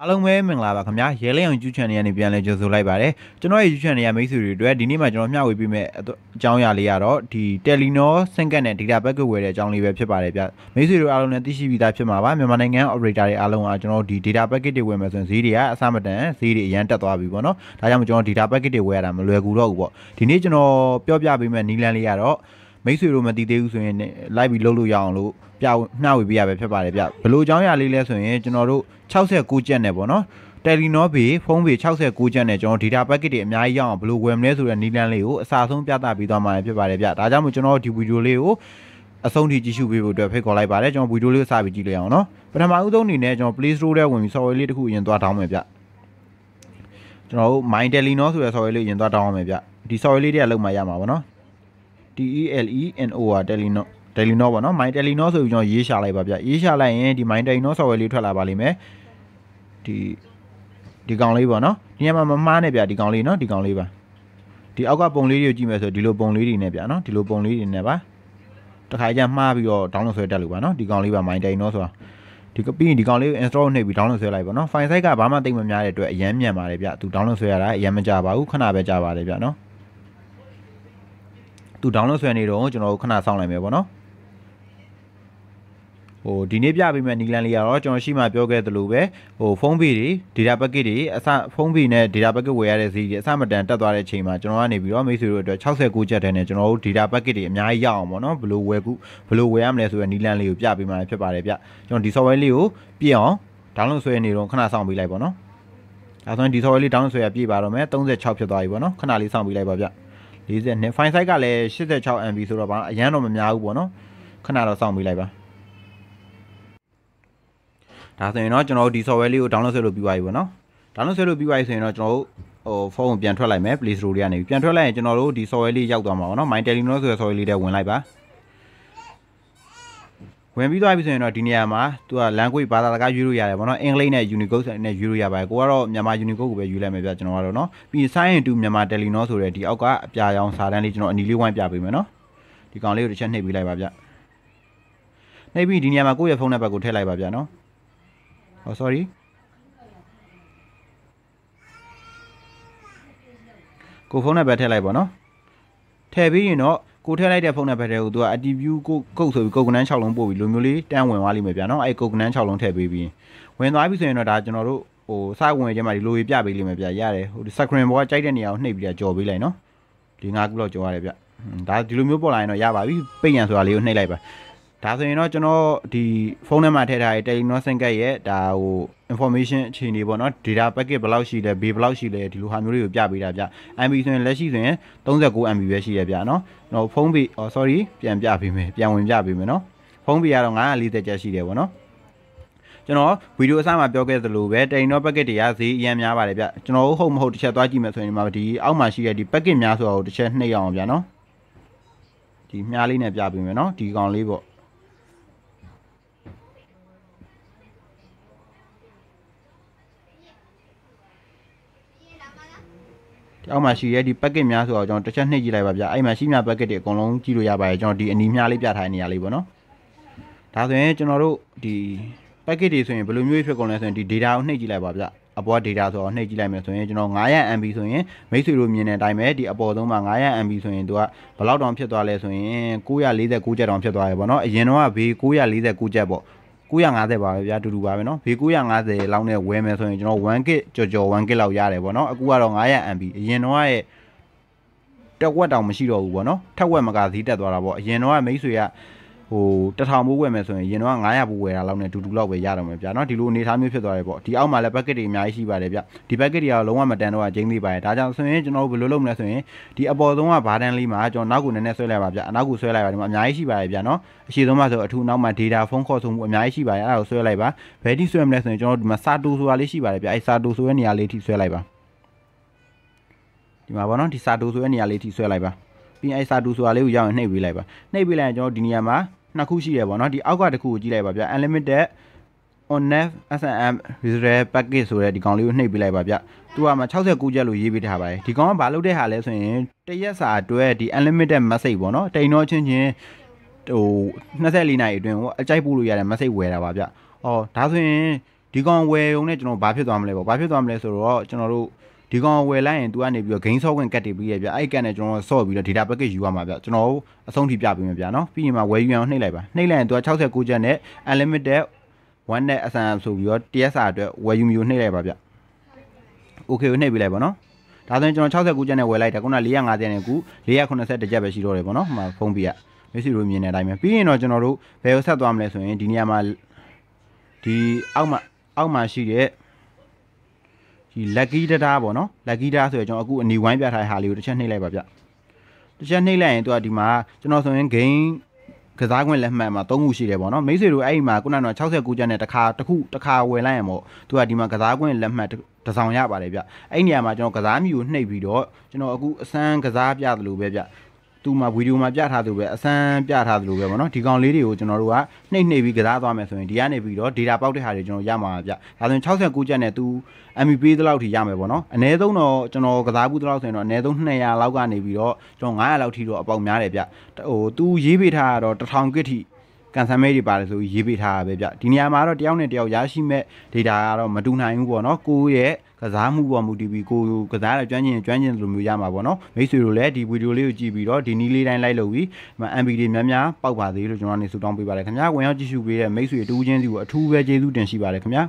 အားလုံးပဲမင်္ဂလာပါခင်ဗျာရဲလေးအောင် YouTube channel ကနေပြန်လဲကြိုဆိုလိုက်ပါရစေကျွန်တော်ရဲ့ YouTube channel ရမိတ်ဆွေတွေအတွက်ဒီနေ့မှာကျွန်တော်မျှဝေပေးမယ့်အကြောင်းအရာလေးကတော့ဒီ Telenor စင်ကတ်နဲ့ data backup ဝယ်တဲ့အကြောင်းလေးပဲဖြစ်ပါတယ်ဗျမိတ်ဆွေတို့အားလုံးလည်းသိရှိပြီးသားဖြစ်မှာပါမြန်မာနိုင်ငံ operator တွေအားလုံးကကျွန်တော်ဒီ data packet တွေဝယ်မယ်ဆိုရင်ဈေးတွေကအဆမတန်ဈေးတွေအရန်တက်သွားပြီပေါ့နော်ဒါကြောင့်ကျွန်တော် data packet တွေဝယ်ရတာမလွယ်ကူတော့ဘူးပေါ့ဒီနေ့ကျွန်တော်ပြောပြပေးမယ့်နည်းလမ်းလေးကတော့မိတ်ဆွေတို့မသိသေးဘူးဆိုရင်လိုက်ပြီးလှုပ်လို့ရအောင်လို့ပြနှှဝေပေးရပဲဖြစ်ပါတယ်ဗျဘလို့အကြောင်းအရာလေးလဲဆိုရင်ကျွန်တော်တို့69ကျက်နဲ့ပေါ့နော် Telenor ဘေးဖုန်းဘေး69ကျက်နဲ့ကျွန်တော် data packet တွေအများကြီးရအောင်ဘလို့ဝယ်မလဲဆိုတဲ့နည်းလမ်းလေးကိုအစာဆုံးပြသပေးသွားမှာဖြစ်ပါတယ်ဗျဒါကြောင့်မို့ကျွန်တော်ဒီဗီဒီယိုလေးကိုအဆုံးထိကြည့်ရှုပေးဖို့အတွက်ဖိတ်ခေါ်လိုက်ပါတယ်ကျွန်တော်ဗီဒီယိုလေးကိုစပြီးကြည့်လို့ရအောင်နော်ပထမဦးဆုံးအနေနဲ့ကျွန်တော် Play Store ထဲဝင်ပြီး software လေးတစ်ခုအရင်သွားတောင်းမယ်ဗျကျွန်တော်တို့ My Telenor ဆိုတဲ့ software လေးအရင်သွားတောင်းအောင်မယ်ဗျဒီ software လေးတွေကလောက်မှရမှာပါနော် T E L E N O R Telenor Telenor ပေါ့နော် My Telenor ဆိုပြီးကျွန်တော်ရေးရှာလိုက်ပါဗျရေးရှာလိုက်ရင်ဒီ My Telenor software လေးထွက်လာပါလိမ့်မယ်ဒီဒီကောင်လေးပေါ့နော်ဒီညမှာမမှားနဲ့ဗျဒီကောင်လေးနော်ဒီကောင်လေးပါဒီအောက်ကပုံလေးတွေကိုကြည့်မယ်ဆိုဒီလိုပုံလေးတွေနဲ့ဗျနော်ဒီလိုပုံလေးတွေနဲ့ပါတခါကျမှားပြီးတော့ download ဆွဲတက်လို့ပါနော်ဒီကောင်လေးပါ My Telenor ဆိုတာဒီကပြီးရင်ဒီကောင်လေးကို install နှိပ်ပြီး download ဆွဲလိုက်ပါနော် file size ကဘာမှတိတ်မများတဲ့အတွက်အရန်မြန်ပါတယ်ဗျသူ download ဆွဲရတာအရန်မကြပါဘူးခဏပဲကြပါတယ်ဗျနော်သူ download ဆွဲနေတော့ကျွန်တော်တို့ခဏစောင့်လိုက်မယ်ပေါ့နော်ဟိုဒီနေ့ပြပေးမယ့်နီလန်လေးကတော့ကျွန်တော်ရှိမှပြောခဲ့သလိုပဲဟိုဖုန်းပေတွေ data packet တွေအစဖုန်းပေနဲ့ data packet ဝယ်ရတဲ့ဈေးတွေအစမတန်တက်သွားတဲ့အချိန်မှာကျွန်တော်ကနေပြီးတော့မိတ်ဆွေတို့အတွက်69ကျပ်တန်းနဲ့ကျွန်တော်တို့ data packet တွေအများကြီးရအောင်ပေါ့နော်ဘယ်လိုဝယ်ခုဘယ်လိုဝယ်ရမလဲဆိုတဲ့နီလန်လေးကိုပြပေးမှာဖြစ်ပါတယ်ဗျကျွန်တော်ဒီ software လေးကိုပြည့်အောင် download ဆွဲနေတော့ခဏစောင့်ပေးလိုက်ပါနော်ဒါဆိုရင်ဒီ software လေး download ဆွဲရပြည့်ပါတော့မယ်36ဖြစ်သွားပြီပေါ့နော်ခဏလေးစောင့်ပေးလိုက်ပါဗျ42 fine size ကလည်း86 MB ဆိုတော့ပါအရန်တော့မများဘူးပေါ့နော်ခဏတော့စောင့်ပေးလိုက်ပါဒါဆိုရင်တော့ကျွန်တော်တို့ဒီ software လေးကို download ဆွဲလို့ပြီးသွားပြီပေါ့နော် download ဆွဲလို့ပြီးသွားပြီဆိုရင်တော့ကျွန်တော်တို့ဟိုဖုန်းကိုပြန်ထွက်လိုက်မယ် Play Store တွေကနေပြန်ထွက်လိုက်ရင်ကျွန်တော်တို့ဒီ software လေးရောက်သွားမှာပေါ့နော် My Telinor ဆိုတဲ့ software လေးထဲဝင်လိုက်ပါဝင်ပြီးသွားပြီဆိုရင်တော့ဒီနေရာမှာသူက language ဘာသာတကားယူလို့ရတယ်ဗောနော်အင်္ဂလိပ်နဲ့ unicode နဲ့ယူလို့ရပါတယ်ကိုကတော့မြန်မာ unicode ကိုပဲယူလိုက်မယ်ဗျကျွန်တော်ကတော့နော်ပြီးရင် science to မြန်မာ telinor ဆိုတဲ့ဒီအောက်ကအပြာရောင်စာတန်းလေးကျွန်တော်အနီလေးဝိုင်းပြပေးမယ်နော်ဒီကောင်လေးကိုတစ်ချက်နှိပ်ပေးလိုက်ပါဗျနှိပ်ပြီးဒီနေရာမှာကိုယ့်ရဲ့ဖုန်းနံပါတ်ကိုထည့်လိုက်ပါဗျနော်ဟော sorry ကိုဖုန်းနံပါတ်ထည့်လိုက်ပါနော်ထည့်ပြီးရင်တော့ကိုထည့်လိုက်တဲ့ဖုန်းနံပါတ်တွေကိုသူကအတီဗျူးကိုကုတ်ဆိုပြီးကုတ်ကနန်း6လုံးပို့ပြီးလိုမျိုးလေးတန်းဝင်သွားလိမ့်မယ်ဗျာနော်အဲ့ကုတ်ကနန်း6လုံးထည့်ပေးပြီးဝင်သွားပြီဆိုရင်တော့ဒါကျွန်တော်တို့ဟိုစဝင်ရခြင်းမှာဒီလိုရေးပြပေးလိမ့်မယ်ဗျာရတယ်ဟိုဒီ screen ဘောကကြိုက်တဲ့နေရာကိုနှိပ်ပြီးတော့ကြော်ပေးလိုက်နော်ဒီ၅ခုလောက်ကြော်ရတယ်ဗျဒါဒီလိုမျိုးပေါ်လာရင်တော့ရပါပြီပိတ်ရန်ဆိုတာလေးကိုနှိပ်လိုက်ပါဒါဆိုရင်တော့ကျွန်တော်ဒီဖုန်းထဲမှာထည့်ထားတဲ့ Telenor SIM-card ရဲ့ဒါဟို information အခြေအနေပေါ့နော် data packet ဘယ်လောက်ရှိလဲဘေးဘယ်လောက်ရှိလဲဒီလိုဟာမျိုးတွေကိုပြပေးတာဗျ MB ဆိုရင်လက်ရှိဆိုရင်39 MB ပဲရှိရဗျနော်ကျွန်တော်ဖုန်းဘေး sorry ပြန်ပြပေးမယ်ပြန်ဝင်ပြပေးမယ်နော်ဖုန်းဘေးကတော့940ကျပ်ရှိတယ်ပေါ့နော်ကျွန်တော်ဗီဒီယိုအစမှာပြောခဲ့သလိုပဲတိန်တော့ packet တွေကဈေးအရင်များပါတယ်ဗျကျွန်တော်တို့ဟုတ်မဟုတ်တစ်ချက်သွားကြည့်မယ်ဆိုရင်ဒီမှာဒီအောက်မှာရှိတဲ့ဒီ packet များဆိုတာကိုတစ်ချက်နှိပ်အောင်ဗျာနော်ဒီမြားလေးနဲ့ပြပေးမယ်နော်ဒီကောင်လေးပေါ့အောက်မှာရှိရဲဒီ packet များဆိုတော့ကျွန်တော်တစ်ချက်နှိပ်ကြည့်လိုက်ပါဗျာအဲ့မှာရှိများ packet တွေအကုန်လုံးကြည့်လို့ရပါတယ်ကျွန်တော်ဒီအနီးများလေးပြထားတဲ့နေရာလေးပေါ့နော်ဒါဆိုရင်ကျွန်တော်တို့ဒီ packet တွေဆိုရင်ဘယ်လိုမျိုးဖြစ်ကုန်လဲဆိုရင်ဒီ data ကိုနှိပ်ကြည့်လိုက်ပါဗျာအပေါ် data ဆိုတော့နှိပ်ကြည့်လိုက်မယ်ဆိုရင်ကျွန်တော်900 MB ဆိုရင်မိတ်ဆွေတို့မြင်တဲ့အတိုင်းပဲဒီအပေါ်ဆုံးမှာ900 MB ဆိုရင်သူကဘယ်လောက်တောင်ဖြစ်သွားလဲဆိုရင်949ကျပ်တောင်ဖြစ်သွားတယ်ပေါ့နော်အရင်တော့ကဘေး949ကျပ်ပေါ့950ပါပဲဗျာတူတူပါပဲเนาะဘေး950လောက်နဲ့ဝယ်မယ်ဆိုရင်ကျွန်တော်1 gig ကြော်ကြော်1 gig လောက်ရတယ်ပေါ့เนาะအခုကတော့900 MB အရင်တော့ရဲ့တက်ဝက်တောင်မရှိတော့ဘူးပေါ့เนาะထက်ဝက်မကဈေးတက်သွားတာပေါ့အရင်တော့မိတ်ဆွေကဟိုတထောင်ဘူးဝယ်မယ်ဆိုရင်ရင်တော့900ဘူးဝယ်တာလောက်နဲ့ဒူဒူလောက်ပဲရတော့မယ်ဗျာနော်ဒီလိုအနေထားမျိုးဖြစ်သွားတယ်ပေါ့ဒီအောက်မှာလည်း packet တွေအများကြီးရှိပါတယ်ဗျဒီ packet တွေကလုံးဝမတန်တော့အကျဉ်းသေးပါတယ်ဒါကြောင့်ဆိုရင်ကျွန်တော်တို့ဘယ်လိုလုပ်မလဲဆိုရင်ဒီအပေါ်ဆုံးကဘာတန်လေးမှာကျွန်တော်နောက်ကိုနည်းနည်းဆွဲလိုက်ပါဗျအနောက်ကိုဆွဲလိုက်ပါဒီမှာအများကြီးရှိပါတယ်ဗျာနော်အရှိဆုံးမှာဆိုအထူးနောက်မှာ data ဖုန်းခေါ်ဆိုမှုအများကြီးရှိပါတယ်အဲ့ဒါကိုဆွဲလိုက်ပါဘယ်ထိဆွဲမလဲဆိုရင်ကျွန်တော်တို့ဒီမှာစာတူဆိုတာလေးရှိပါတယ်ဗျအဲ့စာတူဆိုတဲ့နေရာလေးထိဆွဲလိုက်ပါဒီမှာဗောနော်ဒီစာတူဆိုတဲ့နေရာလေးထိဆွဲလိုက်ပါပြီးရင်အဲ့စာတူဆိုတာလေးကိုရအောင်နှိပ်ပေးလိုက်ပါနှိပ်ပေးလိုက်ရင်ကျွန်တော်ဒီနေရာမှာနှစ်ခုရှိရပေါ့နော်ဒီအောက်ကတစ်ခုကိုကြည့်လိုက်ပါဗျ unlimited on nav smm reserve package ဆိုတဲ့ဒီကောင်လေးကိုနှိပ်ပေးလိုက်ပါဗျသူကမှ69ကျက်လို့ရေးပေးထားပါတယ်ဒီကောင်ကဘာလုပ်တဲ့ဟာလဲဆိုရင်တရက်စာအတွဲဒီ unlimited message ပေါ့နော်တိန်တော့ချင်းချင်းဟို24နာရီအတွင်းကိုအကြိုက်ပို့လို့ရတယ် message ဝယ်တာပါဗျအော်ဒါဆိုရင်ဒီကောင်ဝယ်ုံနဲ့ကျွန်တော်ဘာဖြစ်သွားမလဲပေါ့ဘာဖြစ်သွားမလဲဆိုတော့ကျွန်တော်တို့ဒီကောင်ဝယ်လိုက်ရင် तू ကနေပြီးတော့ gain ဆော့ဝင်ကတ်တွေပြီးရပြအဲ့ကတ်နဲ့ကျွန်တော်ဆော့ပြီးတော့ data package ယူရမှာပြကျွန်တော်အဆုံးထိပြပေးမှာပြနော်ပြီးရင်မှ where you အောင်နှိပ်လိုက်ပါနှိပ်လိုက်ရင် तू 69ချက်နဲ့ unlimited one နဲ့အဆန်ဆိုပြီးတော့ TSR အတွက် where you မျိုးနှိပ်လိုက်ပါဗျ okay ကိုနှိပ်ပေးလိုက်ပါနော်ဒါဆိုရင်ကျွန်တော်69ကျက်နဲ့ဝယ်လိုက်တာခုန450နဲ့ခု480ကျက်ပဲရှိတော့တယ်ပေါ့နော်ဟိုမှာဖုန်းပြရမေဆီတို့မြင်တဲ့အတိုင်းပဲပြီးရင်တော့ကျွန်တော်တို့ဘယ်ကိုဆက်သွားမလဲဆိုရင်ဒီနေရာမှာဒီအောက်မှာအောက်မှာရှိတဲ့ဒီ lucky data ပေါ့နော် lucky data ဆိုရင်ကျွန်တော်အခုအနီဝိုင်းပြထားတဲ့ဟာလေးကိုတစ်ချက်နှိပ်လိုက်ပါဗျတစ်ချက်နှိပ်လိုက်ရင်သူကဒီမှာကျွန်တော်ဆိုရင် game ကစားခွင့်လက်မှတ်မှာ၃ခုရှိတယ်ပေါ့နော်မိတ်ဆွေတို့အဲ့ဒီမှာခုနက69ကျန်းနဲ့တစ်ခါတစ်ခုတစ်ခါဝယ်လိုက်ရင်ပေါ့သူကဒီမှာကစားခွင့်လက်မှတ်တစ်ဆောင်ရပါတယ်ဗျအဲ့ဒီနေရာမှာကျွန်တော်ကစားမျိုးနှိပ်ပြီးတော့ကျွန်တော်အခုအစမ်းကစားပြသလိုပဲဗျသူ့မှာဗီဒီယိုမှာပြထားသူပဲအစမ်းပြထားသလိုပဲဗောနော်ဒီကောင်လေးတွေကိုကျွန်တော်တို့ကနှိမ့်နှိမ့်ပြီးကစားသွားမယ်ဆိုရင်ဒီကနေပြီးတော့ data ပေါက်တဲ့ဟာတွေကျွန်တော်ရမှာဗျဒါဆိုရင်69ကျက်နဲ့သူ MB တလောက်ထိရမယ်ဗောနော်အနည်းဆုံးတော့ကျွန်တော်ကစားဘူးတလောက်ဆိုရင်တော့အနည်းဆုံး200လောက်ကနေပြီးတော့ကျွန်တော်900လောက်ထိတော့အပေါက်များတယ်ဗျဟိုသူရေးပေးထားတာတော့1000ကစ်ထိကန်ဆယ်မဲတွေပါတယ်ဆိုရေးပေးထားတာပဲဗျဒီနေရာမှာတော့တယောက်နဲ့တယောက်ရရှိမဲ့ data ကတော့မတူနိုင်ဘူးပေါ့နော်ကိုယ့်ရဲ့ကစားမှုပေါ်မူတည်ပြီးကိုကစားရကျွမ်းကျင်ကျွမ်းကျင်လိုမျိုးရမှာပေါ့နော်မိတ်ဆွေတို့လည်းဒီဗီဒီယိုလေးကိုကြည့်ပြီးတော့ဒီနီးလေးတိုင်းလိုက်လုပ်ပြီး MB တွေများများပောက်ပါသေးလို့ကျွန်တော်နေဆုတောင်းပေးပါတယ်ခင်ဗျာဝင်ရောက်ကြည့်ရှုပေးတဲ့မိတ်ဆွေတူးချင်းစီကိုအထူးပဲကျေးဇူးတင်ရှိပါတယ်ခင်ဗျာ